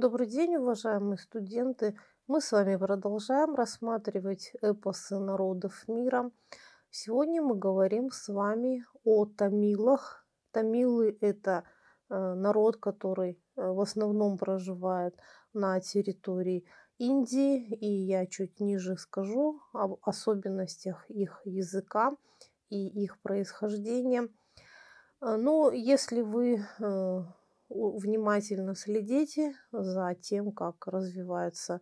Добрый день, уважаемые студенты! Мы с вами продолжаем рассматривать эпосы народов мира. Сегодня мы говорим с вами о тамилах. Тамилы – это э, народ, который э, в основном проживает на территории Индии, и я чуть ниже скажу об особенностях их языка и их происхождения. Э, но если вы внимательно следите за тем, как развивается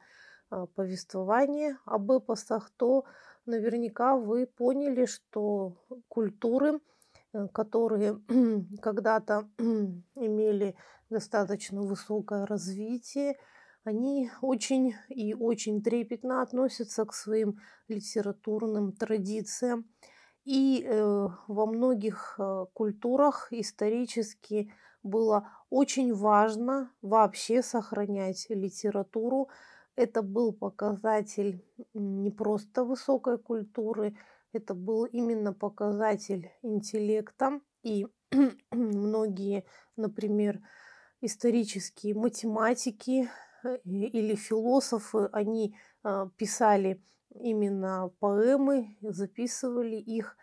а, повествование об эпосах, то наверняка вы поняли, что культуры, э, которые когда-то имели достаточно высокое развитие, они очень и очень трепетно относятся к своим литературным традициям. И э, во многих э, культурах исторически было очень важно вообще сохранять литературу. Это был показатель не просто высокой культуры, это был именно показатель интеллекта. И многие, например, исторические математики э, или философы, они а, писали именно поэмы, записывали их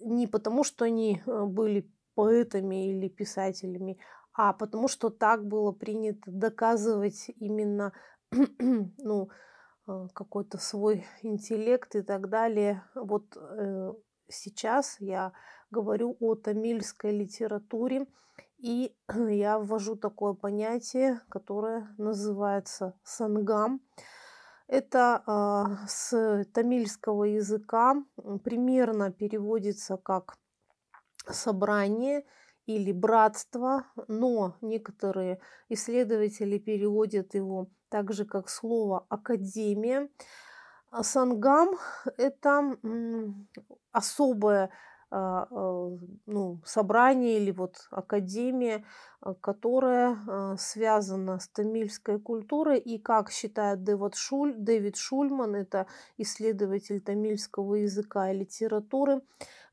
не потому, что они а, были поэтами или писателями, а потому что так было принято доказывать именно ну, э, какой-то свой интеллект и так далее. Вот э, сейчас я говорю о тамильской литературе, и я ввожу такое понятие, которое называется сангам. Это э, с тамильского языка примерно переводится как собрание или братство, но некоторые исследователи переводят его так же как слово академия. А Сангам – это особое а, а, ну, собрание или вот академия, которая связана с тамильской культурой. И как считает Дэвид, Шуль, Дэвид Шульман, это исследователь тамильского языка и литературы,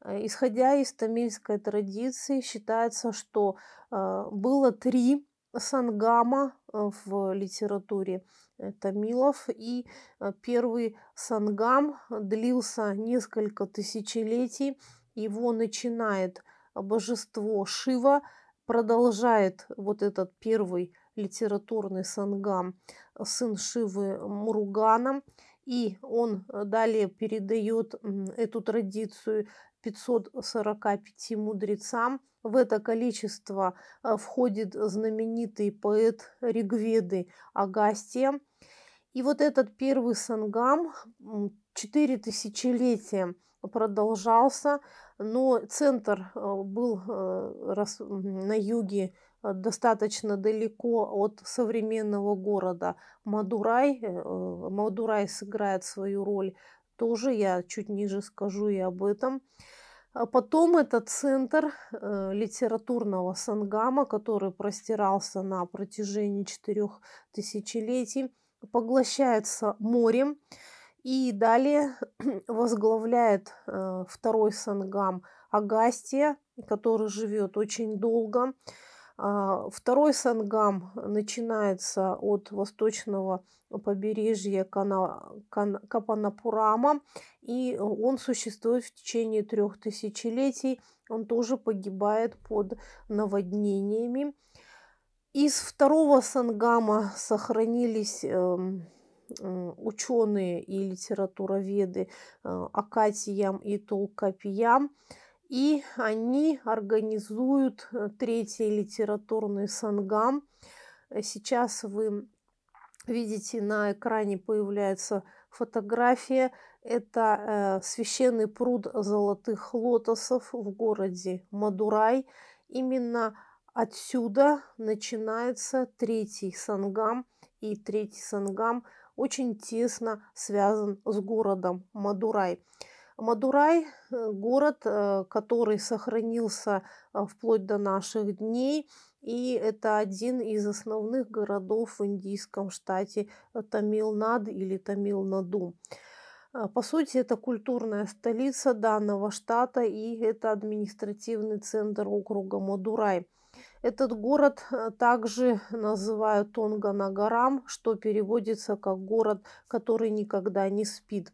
Э, исходя из тамильской традиции, считается, что э, было три сангама э, в литературе тамилов, и первый сангам длился несколько тысячелетий. Его начинает божество Шива, продолжает вот этот первый литературный сангам сын Шивы Муруганом и он далее передает эту традицию 545 мудрецам. В это количество э, входит знаменитый поэт Ригведы Агастия. И вот этот первый сангам четыре тысячелетия продолжался, но центр э, был э, на юге достаточно далеко от современного города. Мадурай, Мадурай сыграет свою роль тоже, я чуть ниже скажу и об этом. А потом это центр э, литературного сангама, который простирался на протяжении четырех тысячелетий, поглощается морем и далее возглавляет э, второй сангам Агастия, который живет очень долго. А, второй сангам начинается от восточного побережье Кана, Кан, Капанапурама, и он существует в течение трех тысячелетий. Он тоже погибает под наводнениями. Из второго сангама сохранились эм, ученые и литературоведы э, Акатиям и Толкапиям. И они организуют э, третий литературный сангам. Сейчас вы Видите, на экране появляется фотография. Это э, священный пруд золотых лотосов в городе Мадурай. Именно отсюда начинается третий сангам. И третий сангам очень тесно связан с городом Мадурай. Мадурай э, – город, э, который сохранился э, вплоть до наших дней – и это один из основных городов в индийском штате э, Тамилнад или Тамилнаду. Э, по сути, это культурная столица данного штата и это административный центр округа Мадурай. Этот город э, также называют Тонганагарам, что переводится как город, который никогда не спит.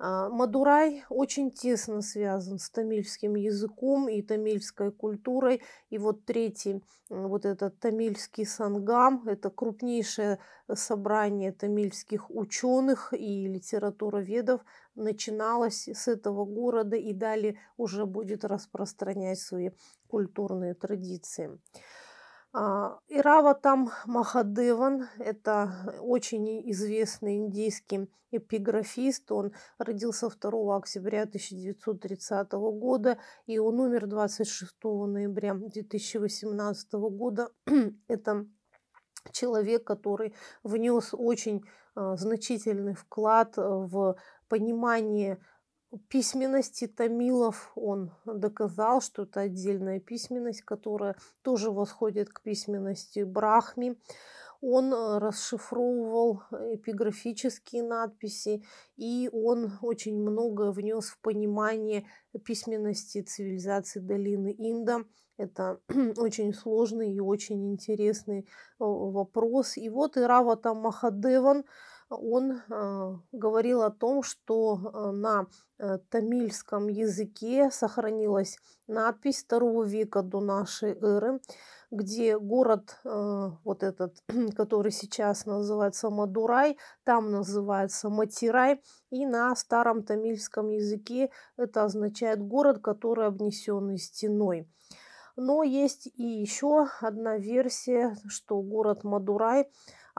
А, Мадурай очень тесно связан с тамильским языком и тамильской культурой. И вот третий, вот этот тамильский сангам, это крупнейшее собрание тамильских ученых и литературоведов начиналось с этого города и далее уже будет распространять свои культурные традиции. А, Ираватам Махадеван – это очень известный индийский эпиграфист. Он родился 2 октября 1930 года, и он умер 26 ноября 2018 года. это человек, который внес очень а, значительный вклад а, в понимание письменности тамилов он доказал, что это отдельная письменность, которая тоже восходит к письменности Брахми. Он э, расшифровывал эпиграфические надписи, и он очень много внес в понимание письменности цивилизации долины Инда. Это очень сложный и очень интересный э, вопрос. И вот Иравата Махадеван Махадеван он э, говорил о том, что э, на э, тамильском языке сохранилась надпись второго века до нашей эры, где город, вот этот, который сейчас называется Мадурай, там называется Матирай, и на старом тамильском языке это означает город, который обнесенный стеной. Но есть и еще одна версия, что город Мадурай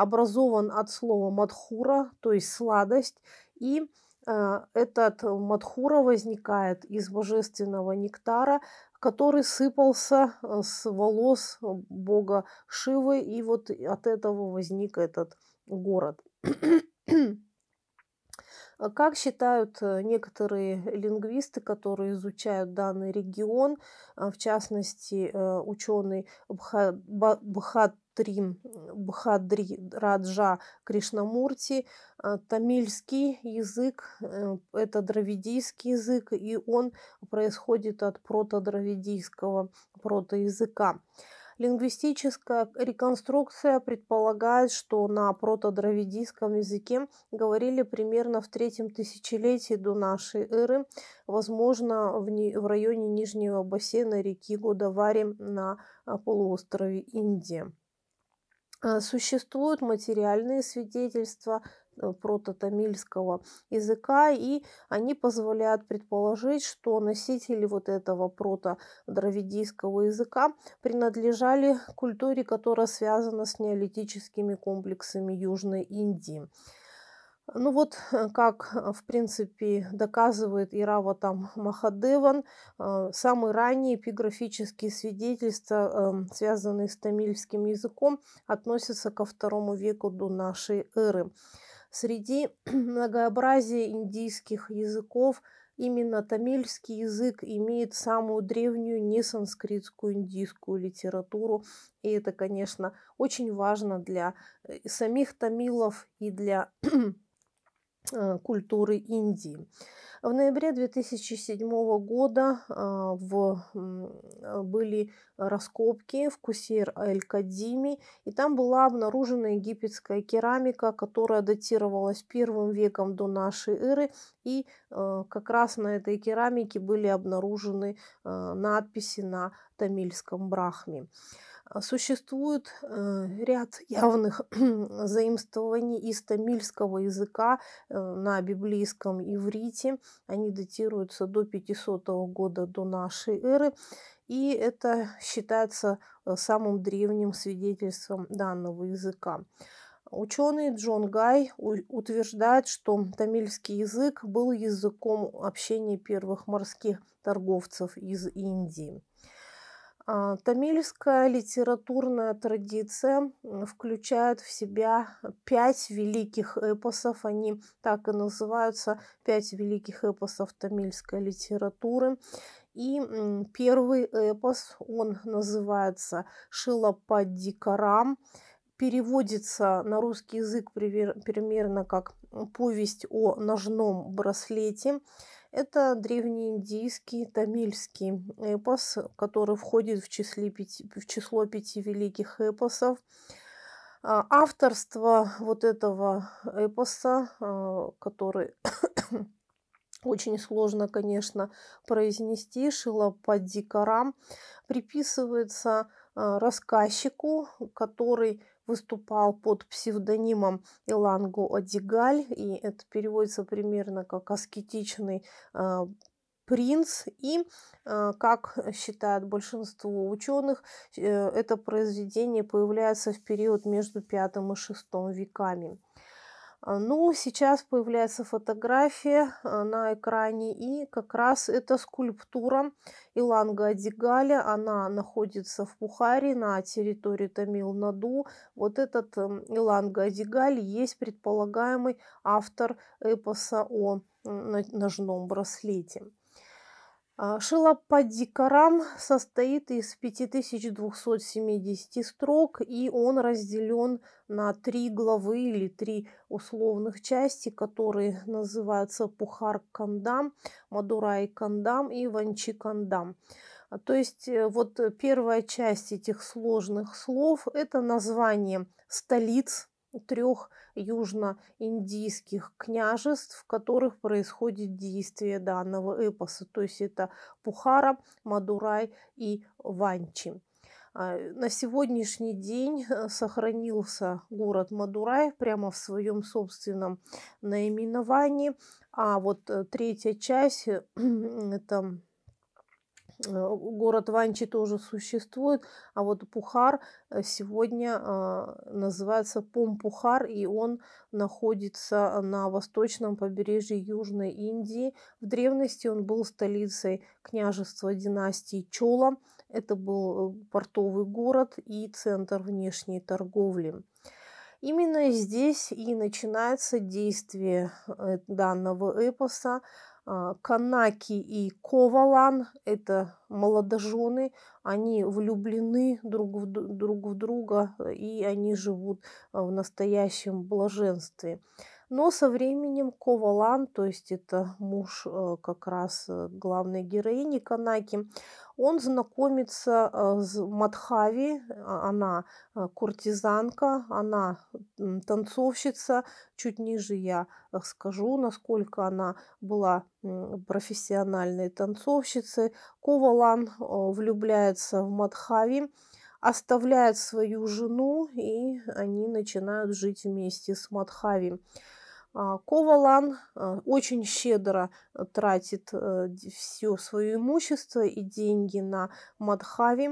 образован от слова мадхура, то есть сладость, и э, этот мадхура возникает из божественного нектара, который сыпался э, с волос э, бога Шивы, и вот от этого возник этот город. Как считают некоторые лингвисты, которые изучают данный регион, в частности ученый Бхат Три Бхадри Раджа Кришнамурти. А, тамильский язык э, – это дравидийский язык, и он происходит от протодравидийского протоязыка. Лингвистическая реконструкция предполагает, что на протодравидийском языке говорили примерно в третьем тысячелетии до нашей эры, возможно, в, не, в районе нижнего бассейна реки Годавари на а, полуострове Индия. Э, существуют материальные свидетельства э, прототамильского языка, и они позволяют предположить, что носители вот этого протодравидийского языка принадлежали культуре, которая связана с неолитическими комплексами Южной Индии. Ну вот, э, как, э, в принципе, доказывает и Ирава там Махадеван, э, самые ранние эпиграфические свидетельства, эм, связанные с тамильским языком, относятся ко второму веку до нашей эры. Среди многообразия индийских языков именно тамильский язык имеет самую древнюю несанскритскую индийскую литературу. И это, конечно, очень важно для самих тамилов и для Э, культуры Индии. В ноябре 2007 года а, в, э, были раскопки в кусир аль кадими и там была обнаружена египетская керамика, которая датировалась первым веком до нашей эры, и э, как раз на этой керамике были обнаружены надписи на тамильском брахме. А, существует э, ряд явных заимствований из тамильского языка э, на библейском иврите. Они датируются до 500 года до нашей эры. И это считается э, самым древним свидетельством данного языка. Ученый Джон Гай утверждает, что тамильский язык был языком общения первых морских торговцев из Индии. А, тамильская литературная традиция включает в себя пять великих эпосов. Они так и называются «Пять великих эпосов тамильской литературы». И первый эпос, он называется «Шилападдикарам». Переводится на русский язык примерно как «Повесть о ножном браслете». Это древнеиндийский тамильский эпос, который входит в, числе пяти, в число пяти великих эпосов. А, авторство вот этого эпоса, а, который очень сложно, конечно, произнести, Шила Шилападикарам, приписывается а, рассказчику, который выступал под псевдонимом Иланго Одигаль, и это переводится примерно как аскетичный а, принц. И, а, как считают большинство ученых, э, это произведение появляется в период между V и VI веками. А, ну, сейчас появляется фотография а, на экране, и как раз эта скульптура Иланга Адигаля, она находится в Пухаре на территории Тамил-Наду. Вот этот эм, Иланга Адигаль есть предполагаемый автор эпоса о ножном браслете. А, Шилападикарам состоит из 5270 строк, и он разделен на три главы или три условных части, которые называются Пухар Кандам, Мадурай Кандам и Ванчи Кандам. А, то есть э, вот э, первая часть этих сложных слов – это название столиц трех южноиндийских княжеств, в которых происходит действие данного эпоса. То есть это Пухара, Мадурай и Ванчи. А, на сегодняшний день э, сохранился город Мадурай прямо в своем собственном наименовании, а вот э, третья часть – это а, город Ванчи тоже существует, а вот Пухар э, сегодня а, называется Пом-Пухар, и он находится а, на восточном побережье Южной Индии. В древности он был столицей княжества династии Чола. Это был э, портовый город и центр внешней торговли. Именно здесь и начинается действие э, данного эпоса. А, Канаки и Ковалан – это молодожены, они влюблены друг в, друг в друга, э, и они живут а, в настоящем блаженстве. Но со временем Ковалан, то есть это муж э, как раз э, главной героини Канаки, он знакомится э, с Мадхави, а, она куртизанка, она танцовщица, чуть ниже я скажу, насколько она была профессиональной танцовщицей. Ковалан влюбляется в Мадхави, оставляет свою жену, и они начинают жить вместе с Мадхави. А, Ковалан э, очень щедро э, тратит э, все свое имущество и деньги на Мадхави.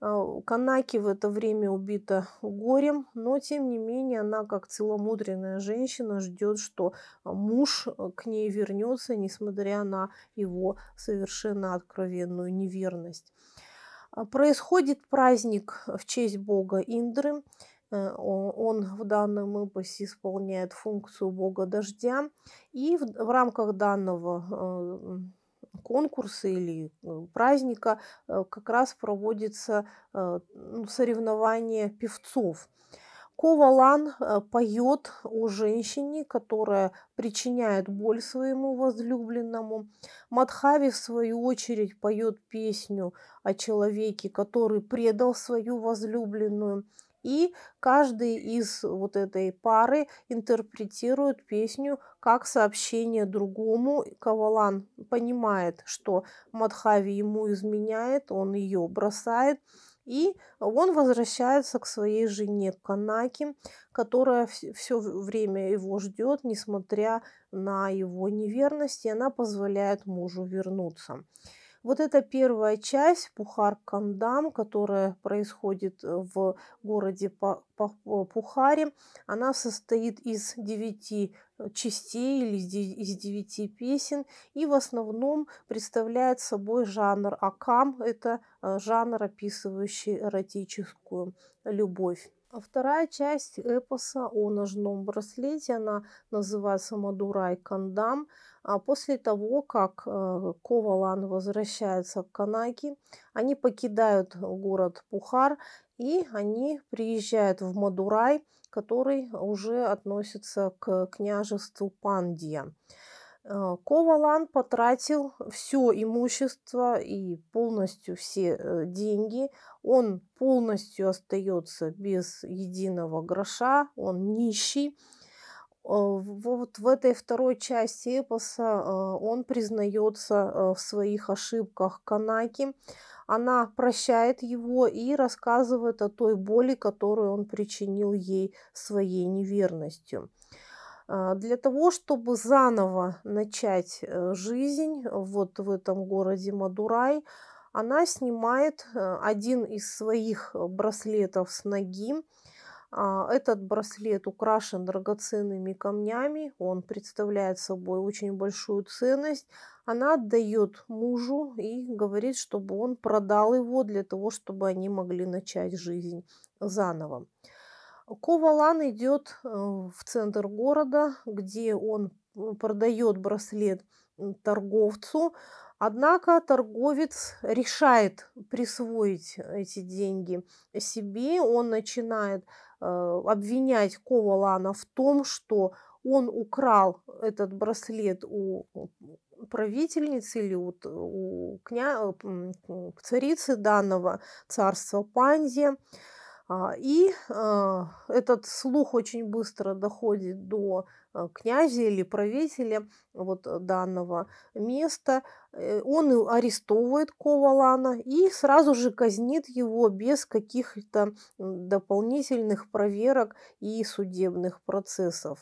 А, Канаки в это время убита горем, но тем не менее она, как целомудренная женщина, ждет, что муж к ней вернется, несмотря на его совершенно откровенную неверность. А, происходит праздник в честь бога Индры. Э, он в данном эпосе исполняет функцию бога дождя. И в, в рамках данного э, конкурса или э, праздника как раз проводится ну, соревнование певцов. Ковалан поет о женщине, которая причиняет боль своему возлюбленному. Мадхави, в свою очередь, поет песню о человеке, который предал свою возлюбленную. И каждый из вот этой пары интерпретирует песню как сообщение другому. Кавалан понимает, что Мадхави ему изменяет, он ее бросает. И он возвращается к своей жене Канаки, которая все время его ждет, несмотря на его неверность, и она позволяет мужу вернуться. Вот это первая часть Пухар-Кандам, которая происходит э, в городе Пухаре. Она состоит из девяти э, частей или из девяти песен и в основном представляет собой жанр акам. Это э, жанр, описывающий эротическую любовь. А вторая часть эпоса о ножном браслете, она называется «Мадурай Кандам». А после того, как э, Ковалан возвращается в Канаки, они покидают город Пухар и они приезжают в Мадурай, который уже относится к княжеству Пандия. Э, Ковалан потратил все имущество и полностью все э, деньги. Он полностью остается без единого гроша, он нищий. Э, вот в этой второй части эпоса он признается в своих ошибках Канаки. Она прощает его и рассказывает о той боли, которую он причинил ей своей неверностью. А, для того, чтобы заново начать э, жизнь э, вот в этом городе Мадурай, она снимает э, один из своих браслетов с ноги. А, этот браслет украшен драгоценными камнями, он представляет собой очень большую ценность. Она отдает мужу и говорит, чтобы он продал его для того, чтобы они могли начать жизнь заново. Ковалан идет э, в центр города, где он э, продает браслет торговцу, Однако торговец решает присвоить эти деньги себе. Он начинает э, обвинять Ковалана в том, что он украл этот браслет у правительницы или у, у, кня... у царицы данного царства Пандия. А, и а, этот слух очень быстро доходит до а, князя или правителя вот э, данного места. Э, он арестовывает Ковалана и сразу же казнит его без каких-то дополнительных проверок и судебных процессов.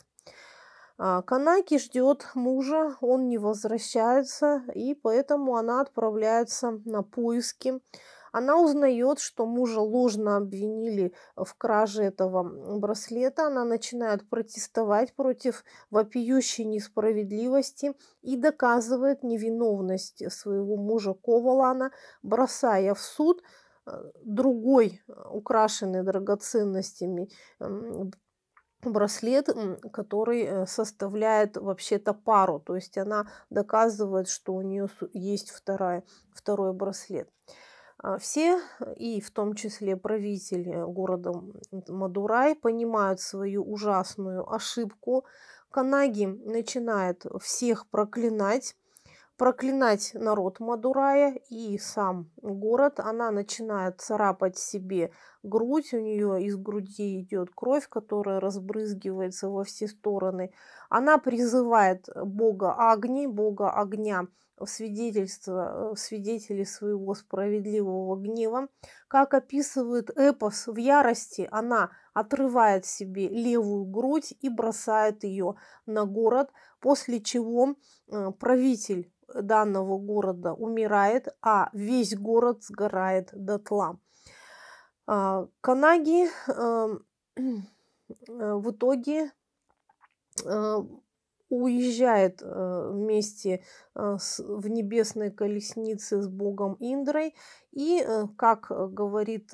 Канаки ждет мужа, он не возвращается, и поэтому она отправляется на поиски она узнает, что мужа ложно обвинили в краже этого браслета. Она начинает протестовать против вопиющей несправедливости и доказывает невиновность своего мужа Ковалана, бросая в суд э, другой э, украшенный драгоценностями браслет, который э, составляет вообще-то пару. То есть она доказывает, что у нее есть вторая, второй браслет. А, все, и в том числе правители города Мадурай, понимают свою ужасную ошибку. Канаги начинает всех проклинать, проклинать народ Мадурая и сам город. Она начинает царапать себе грудь, у нее из груди идет кровь, которая разбрызгивается во все стороны. Она призывает бога огни, бога огня свидетельство, э, свидетели своего справедливого гнева. Как описывает эпос, в ярости она отрывает себе левую грудь и бросает ее на город, после чего э, правитель данного города умирает, а весь город сгорает дотла. А, Канаги эм, э, в итоге уезжает э, вместе э, в небесной колеснице с богом Индрой. И, э, как говорит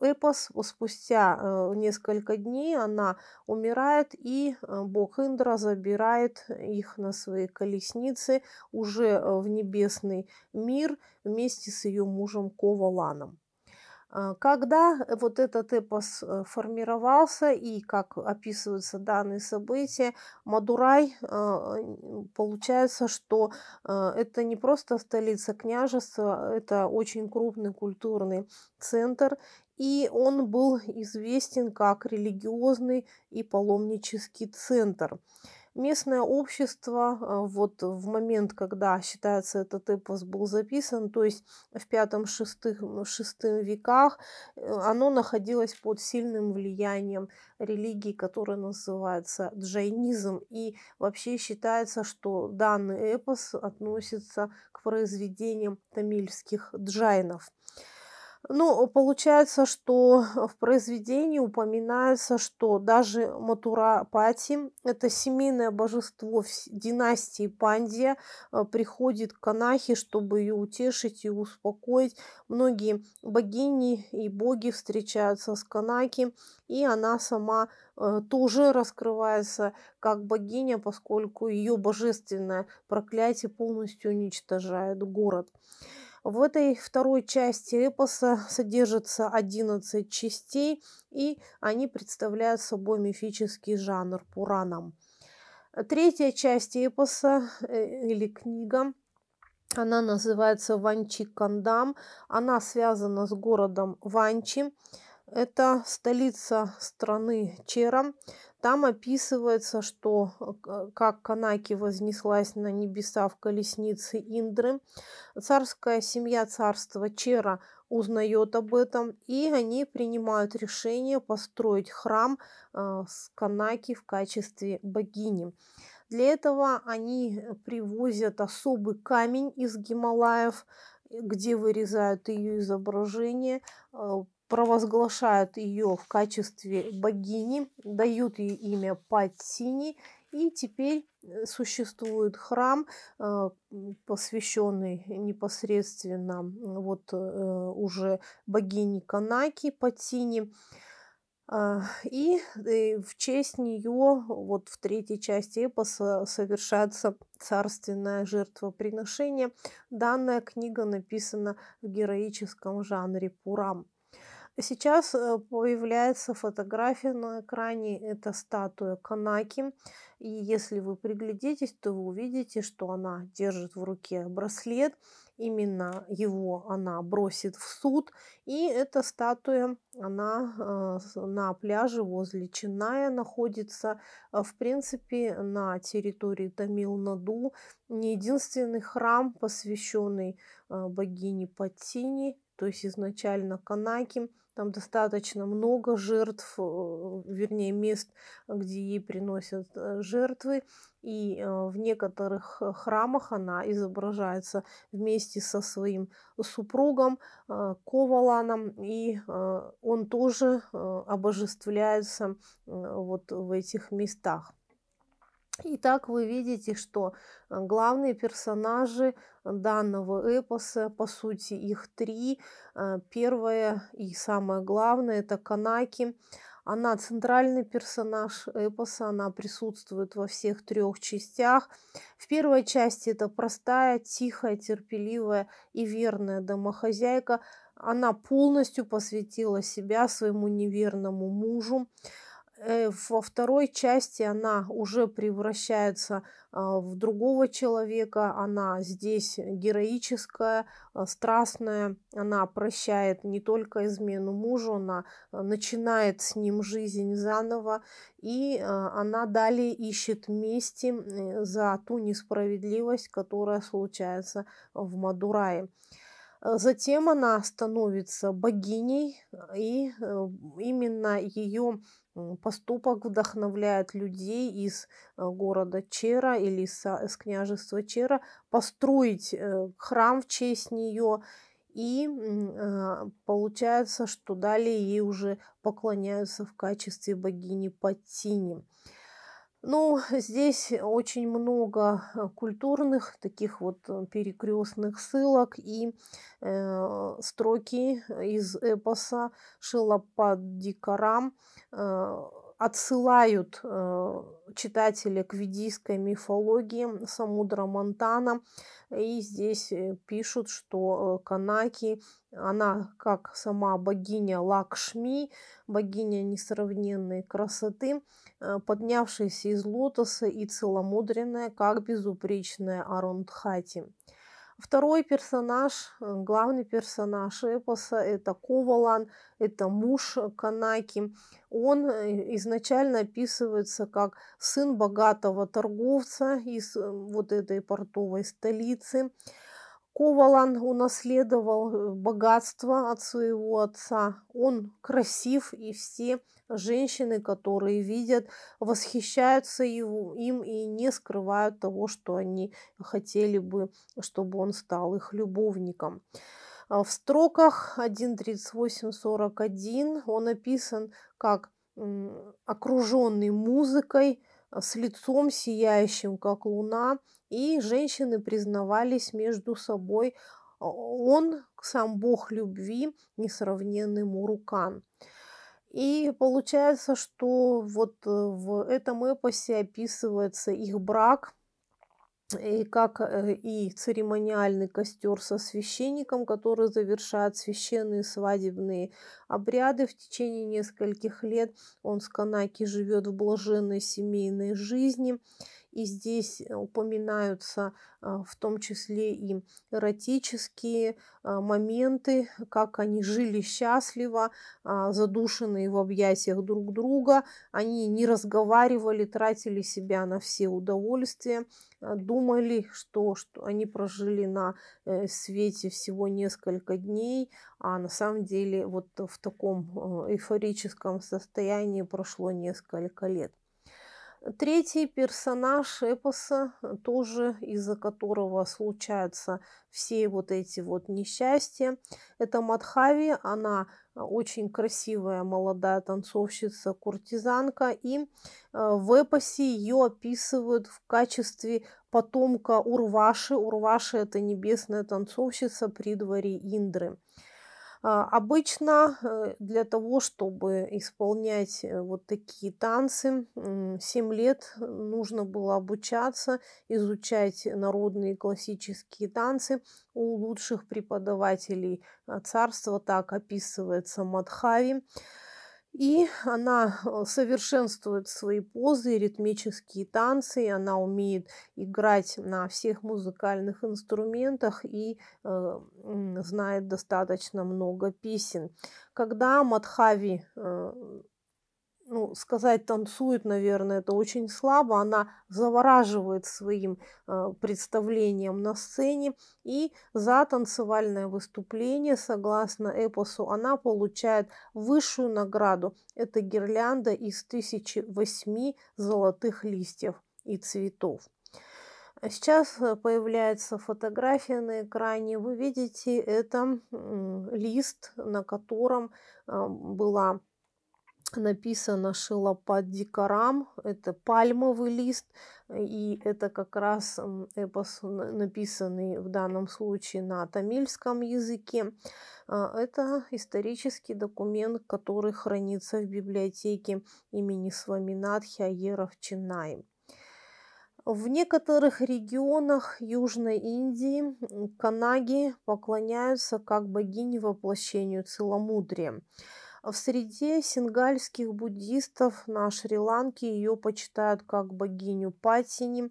эпос, спустя несколько дней она умирает, и бог Индра забирает их на свои колесницы уже в небесный мир вместе с ее мужем Коваланом. А, когда э, вот этот эпос э, формировался и как описываются данные события, Мадурай, а, получается, что а, это не просто столица княжества, это очень крупный культурный центр, и он был известен как религиозный и паломнический центр. Местное общество э, вот в момент, когда, считается, этот эпос был записан, то есть в пятом шестым веках, э, оно находилось под сильным влиянием религии, которая называется джайнизм. И вообще считается, что данный эпос относится к произведениям тамильских джайнов. Ну, получается, что э, в произведении упоминается, что даже Матурапати, это семейное божество династии Пандия, э, приходит к Канахе, чтобы ее утешить и успокоить. Многие богини и боги встречаются с Канаки, и она сама э, тоже раскрывается как богиня, поскольку ее божественное проклятие полностью уничтожает город. В этой второй части эпоса содержится 11 частей, и они представляют собой мифический жанр Пуранам. Третья часть эпоса э, или книга она называется Ванчи Кандам. Она связана с городом Ванчи это столица страны Чера. Там описывается, что э, как Канаки вознеслась на небеса в колеснице Индры. Царская семья царства Чера узнает об этом, и они принимают решение построить храм э, с Канаки в качестве богини. Для этого они привозят особый камень из Гималаев, где вырезают ее изображение, э, провозглашают ее в качестве богини, дают ей имя Патсини, и теперь э, существует храм, э, посвященный непосредственно вот э, уже богине Канаки Патсини. А, и в честь нее вот в третьей части эпоса совершается царственное жертвоприношение. Данная книга написана в героическом жанре Пурам. Сейчас э, появляется фотография на экране, это статуя Канаки. И если вы приглядитесь, то вы увидите, что она держит в руке браслет. Именно его она бросит в суд. И эта статуя, она э, на пляже возле Чиная находится. Э, в принципе, на территории Тамил-Наду не единственный храм, посвященный богине Патини, то есть изначально Канаки – там достаточно много жертв, э, вернее, мест, где ей приносят э, жертвы. И э, в некоторых храмах она изображается вместе со своим супругом Коваланом. И он тоже обожествляется вот в этих местах. Итак, вы видите, что главные персонажи данного эпоса. По сути, их три. А, Первое и самое главное – это Канаки. Она центральный персонаж эпоса, она присутствует во всех трех частях. В первой части это простая, тихая, терпеливая и верная домохозяйка. Она полностью посвятила себя своему неверному мужу. Э, во второй части она уже превращается а, в другого человека, она здесь героическая, а, страстная, она прощает не только измену мужу, она а, начинает с ним жизнь заново, и она далее ищет мести за ту несправедливость, которая случается в Мадурае. А затем она становится богиней, и э, именно ее поступок вдохновляет людей из э, города Чера или из княжества Чера построить э, храм в честь нее. И а, получается, что далее ей уже поклоняются в качестве богини Патини. Ну, здесь очень много э, культурных, таких вот э, перекрестных ссылок и э, строки из эпоса Шилападдикарам. Э, отсылают э, читатели к ведийской мифологии Самудра Монтана. И здесь э, пишут, что э, Канаки, она как сама богиня Лакшми, богиня несравненной красоты, поднявшаяся из лотоса и целомудренная, как безупречная Арундхати. Второй персонаж, э, главный персонаж эпоса, это Ковалан, это муж Канаки. Он э, изначально описывается как сын богатого торговца из э, вот этой портовой столицы. Ковалан унаследовал э, богатство от своего отца. Он красив, и все женщины, которые видят, восхищаются его, им и не скрывают того, что они хотели бы, чтобы он стал их любовником. А, в строках 1.38.41 он описан как окруженный музыкой, с лицом сияющим, как луна, и женщины признавались между собой а, он, сам бог любви, несравненный Мурукан. И получается, что вот э, в этом эпосе описывается их брак – и как э, и церемониальный костер со священником, который завершает священные свадебные обряды. В течение нескольких лет он с Канаки живет в блаженной семейной жизни и здесь э, упоминаются а, в том числе и эротические а, моменты, как они жили счастливо, а, задушенные в объятиях друг друга, они не разговаривали, тратили себя на все удовольствия, думали, что, что они прожили на э, свете всего несколько дней, а на самом деле вот в таком э, эйфорическом состоянии прошло несколько лет. Третий персонаж эпоса, э, тоже из-за которого случаются все вот эти вот несчастья, это Мадхави. Она э, очень красивая молодая танцовщица, куртизанка. И э, в эпосе ее описывают в качестве потомка Урваши. Урваши – это небесная танцовщица при дворе Индры. А, обычно э, для того, чтобы исполнять э, вот такие танцы, 7 лет э, нужно было обучаться, изучать народные классические танцы у лучших преподавателей а царства, так описывается Мадхави. И она э, совершенствует свои позы, ритмические танцы, она умеет играть на всех музыкальных инструментах и э, знает достаточно много песен. Когда Мадхави э, ну, сказать танцует, наверное, это очень слабо. Она завораживает своим э, представлением на сцене. И за танцевальное выступление, согласно эпосу, она получает высшую награду. Это гирлянда из 1008 золотых листьев и цветов. А сейчас э, появляется фотография на экране. Вы видите, это лист, на котором а, была написано Шилападдикарам, это пальмовый лист, э, и это как раз эпос, написанный в данном случае на тамильском языке. А, это исторический документ, который хранится в библиотеке имени Сваминатхи Аера в Чинай. В некоторых регионах Южной Индии канаги поклоняются как богине воплощению целомудрия. А в среде сингальских буддистов на Шри-Ланке ее почитают как богиню Патини.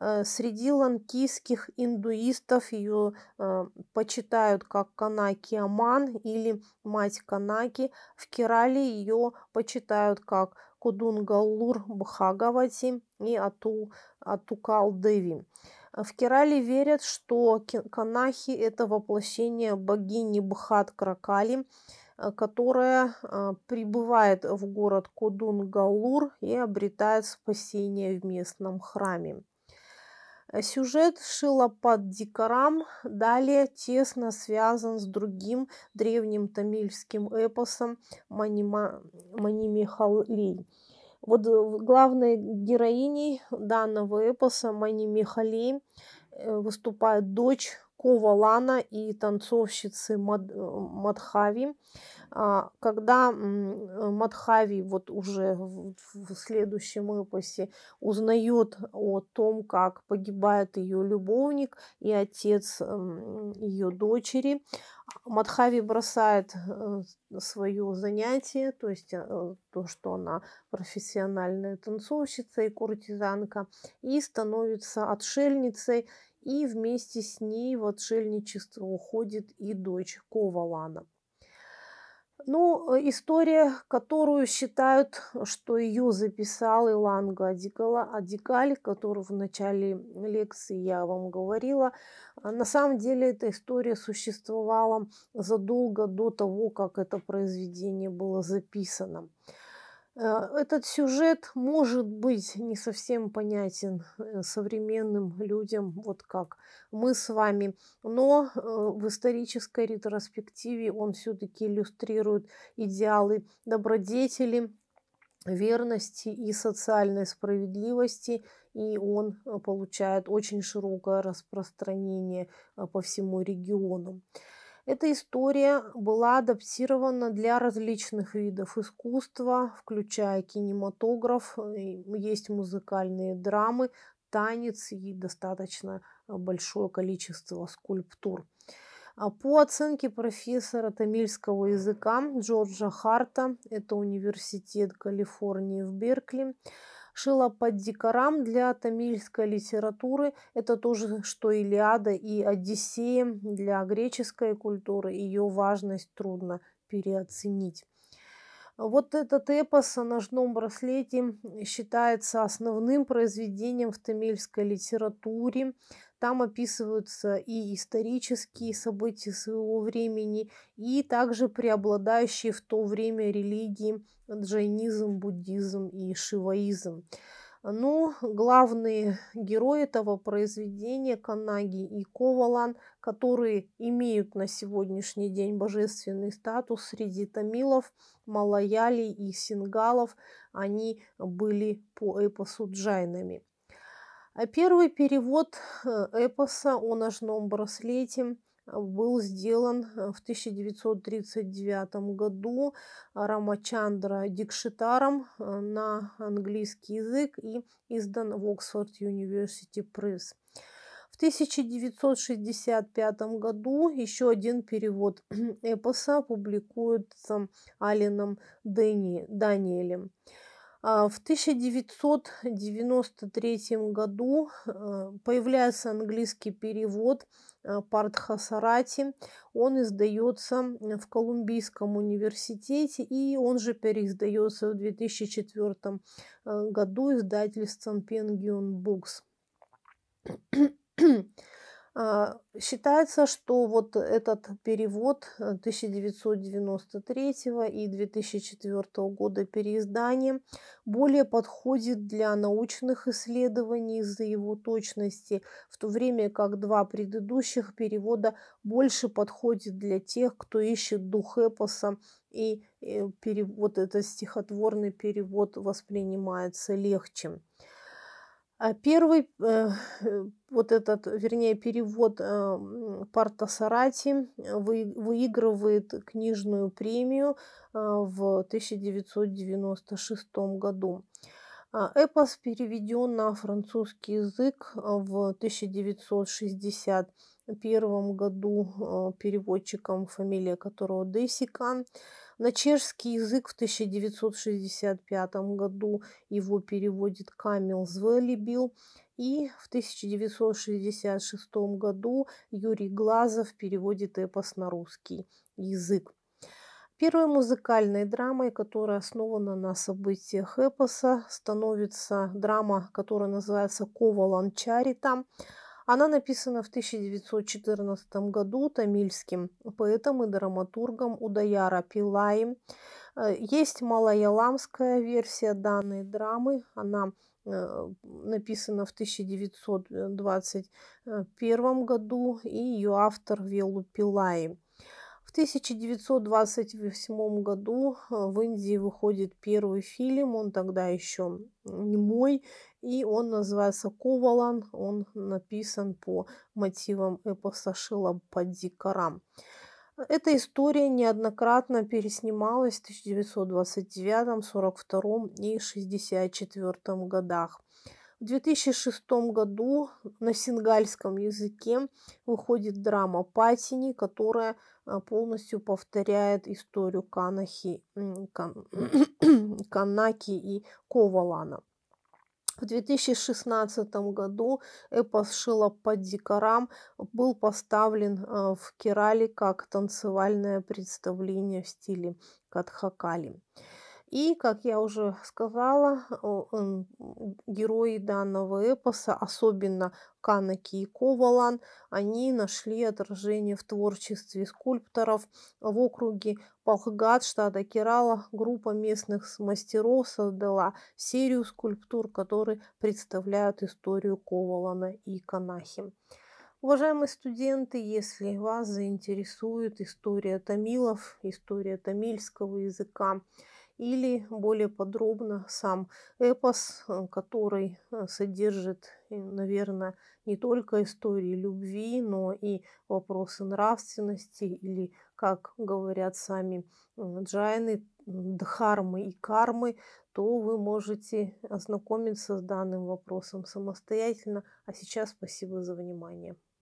Э, среди ланкийских индуистов ее э, почитают как Канаки Аман или мать Канаки. В Керале ее почитают как Кудунгалур Бхагавати и Ату, Атукал Деви. В Керале верят, что Канахи – это воплощение богини Бхат Кракали – Э, которая э, прибывает в город Кодун-Галлур и обретает спасение в местном храме. Э, сюжет Шила под Дикарам далее тесно связан с другим древним тамильским эпосом Манима, Манимихалей. Вот главной героиней данного эпоса Манимехалей выступает дочь Кова Лана и танцовщицы Мад, э, Мадхави. А, когда э, Мадхави вот уже в следующем эпосе узнает о том, как погибает ее любовник и отец ее дочери, Мадхави бросает э, свое занятие, то есть то, что она профессиональная танцовщица и куртизанка, и становится отшельницей и вместе с ней в отшельничество уходит и дочь Ковалана. Ну, э, история, которую считают, что ее записал Иланга Адикала, Адикаль, которую в начале лекции я вам говорила. А на самом деле эта история существовала задолго до того, как это произведение было записано. Э, этот сюжет может быть не совсем понятен э, современным людям, вот как мы с вами, но э, в исторической ретроспективе он все-таки иллюстрирует идеалы добродетели, верности и социальной справедливости, и он получает очень широкое распространение по всему региону. Эта история была адаптирована для различных видов искусства, включая кинематограф, есть музыкальные драмы, танец и достаточно э, большое количество скульптур. А по оценке профессора тамильского языка Джорджа Харта, это университет Калифорнии в Беркли, шила под дикарам для тамильской литературы. Это тоже же, что Илиада и Одиссея для греческой культуры. Ее важность трудно переоценить. Вот этот эпос о ножном браслете считается основным произведением в тамильской литературе. Там описываются и исторические события своего времени, и также преобладающие в то время религии джайнизм, буддизм и шиваизм. Но ну, главные герои этого произведения Канаги и Ковалан, которые имеют на сегодняшний день божественный статус среди тамилов, малаяли и сингалов, они были по эпосу джайнами. А первый перевод э, эпоса о ножном браслете был сделан э, в 1939 году Рамачандра Дикшитаром э, на английский язык и издан в Oxford University Press. В 1965 году еще один перевод эпоса публикуется Алином Дэни, Даниэлем. А, в 1993 году э, появляется английский перевод – Э, Пардхасарати. Он издается в Колумбийском университете, и он же переиздается в 2004 э, году издательством Penguin Books. А, считается, что вот этот перевод 1993 э, и 2004 года переиздания более подходит для научных исследований из-за его точности, в то время как два предыдущих перевода больше подходит для тех, кто ищет дух эпоса и э, перевод, этот стихотворный перевод воспринимается легче. А первый э, э, вот этот, вернее, перевод эм, Парта Сарати э, вы выигрывает книжную премию в 1996 году. А эпос переведен на французский язык в 1961 году переводчиком, фамилия которого Дейсикан. На чешский язык в 1965 году его переводит Камил Звелибил, и в 1966 году Юрий Глазов переводит эпос на русский язык. Первой музыкальной драмой, которая основана на событиях эпоса, становится драма, которая называется «Ковалан Чарита», она написана в 1914 году тамильским поэтом и драматургом Удаяра Пилай. Э, есть малояламская версия данной драмы. Она э, написана в 1921 году, и ее автор Велу Пилаи. В 1928 году э, в Индии выходит первый фильм, он тогда еще не мой, и он называется Ковалан, он написан по мотивам эпоса Шилапади Карам. Эта история неоднократно переснималась в 1929, 42 и 64 годах. В 2006 году на сингальском языке выходит драма Патини, которая а, полностью повторяет историю Канахи, Кан, Канаки и Ковалана. В 2016 году эпос «Шила под дикарам» был поставлен а, в Керали как танцевальное представление в стиле Катхакали. И, как я уже сказала, герои данного эпоса, особенно Канаки и Ковалан, они нашли отражение в творчестве скульпторов в округе Палхгад штата Керала. Группа местных мастеров создала серию скульптур, которые представляют историю Ковалана и Канахи. Уважаемые студенты, если вас заинтересует история тамилов, история тамильского языка, или более подробно сам эпос, э, который э, содержит, э, наверное, не только истории любви, но и вопросы нравственности или, как говорят сами джайны, дхармы и кармы, то вы можете ознакомиться с данным вопросом самостоятельно. А сейчас спасибо за внимание.